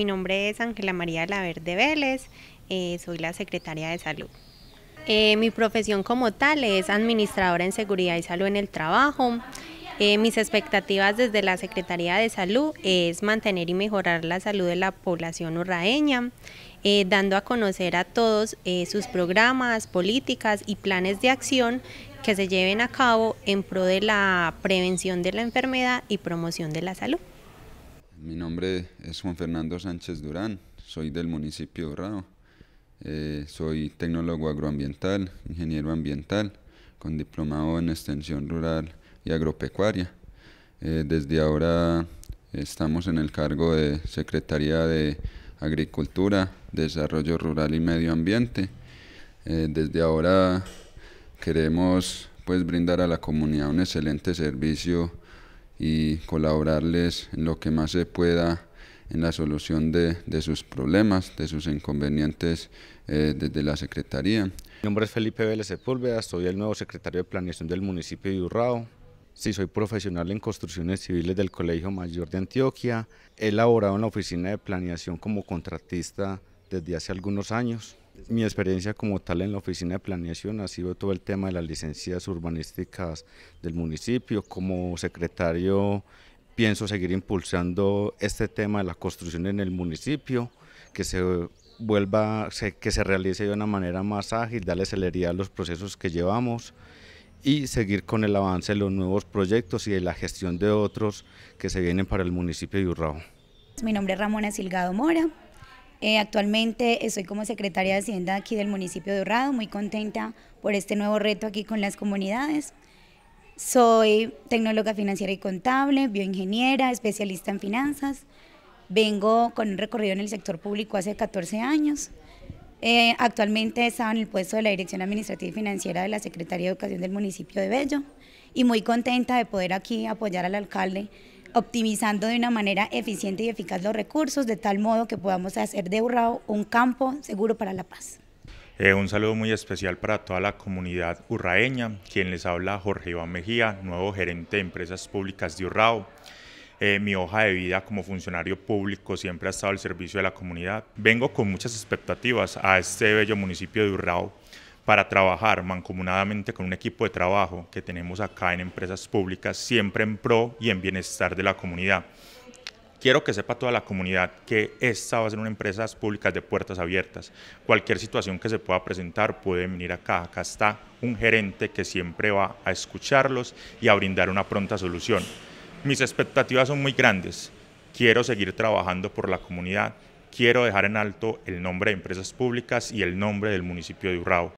Mi nombre es Ángela María Laverde Vélez, eh, soy la secretaria de Salud. Eh, mi profesión como tal es administradora en seguridad y salud en el trabajo. Eh, mis expectativas desde la Secretaría de Salud es mantener y mejorar la salud de la población urraeña, dando a conocer a todos sus programas, políticas y planes de acción que se lleven a cabo en pro de la prevención de la enfermedad y promoción de la salud mi nombre es Juan Fernando Sánchez Durán, soy del municipio de Rao, eh, soy tecnólogo agroambiental, ingeniero ambiental, con diplomado en extensión rural y agropecuaria. Eh, desde ahora estamos en el cargo de Secretaría de Agricultura, Desarrollo Rural y Medio Ambiente. Eh, desde ahora queremos pues brindar a la comunidad un excelente servicio y colaborarles en lo que más se pueda en la solución de, de sus problemas, de sus inconvenientes eh, desde la Secretaría. Mi nombre es Felipe Vélez Sepúlveda, soy el nuevo secretario de Planeación del municipio de Urrao. Sí, soy profesional en construcciones civiles del Colegio Mayor de Antioquia. He laborado en la oficina de planeación como contratista desde hace algunos años mi experiencia como tal en la oficina de planeación ha sido todo el tema de las licencias urbanísticas del municipio. Como secretario pienso seguir impulsando este tema de la construcción en el municipio, que se vuelva, que se realice de una manera más ágil, darle celeridad a los procesos que llevamos y seguir con el avance de los nuevos proyectos y de la gestión de otros que se vienen para el municipio de Urrao. Mi nombre es Ramona Silgado Mora, eh, actualmente estoy eh, como secretaria de Hacienda aquí del municipio de Dorado, muy contenta por este nuevo reto aquí con las comunidades. Soy tecnóloga financiera y contable, bioingeniera, especialista en finanzas. Vengo con un recorrido en el sector público hace 14 años. Eh, actualmente estaba en el puesto de la Dirección Administrativa y Financiera de la Secretaría de Educación del municipio de Bello y muy contenta de poder aquí apoyar al alcalde optimizando de una manera eficiente y eficaz los recursos, de tal modo que podamos hacer de Urrao un campo seguro para la paz. Eh, un saludo muy especial para toda la comunidad urraeña, quien les habla Jorge Iván Mejía, nuevo gerente de empresas públicas de Urrao. Eh, mi hoja de vida como funcionario público siempre ha estado al servicio de la comunidad. Vengo con muchas expectativas a este bello municipio de Urrao para trabajar mancomunadamente con un equipo de trabajo que tenemos acá en empresas públicas, siempre en pro y en bienestar de la comunidad. Quiero que sepa toda la comunidad que esta va a ser una empresa pública de puertas abiertas. Cualquier situación que se pueda presentar puede venir acá. Acá está un gerente que siempre va a escucharlos y a brindar una pronta solución. Mis expectativas son muy grandes. Quiero seguir trabajando por la comunidad. Quiero dejar en alto el nombre de empresas públicas y el nombre del municipio de Urrao.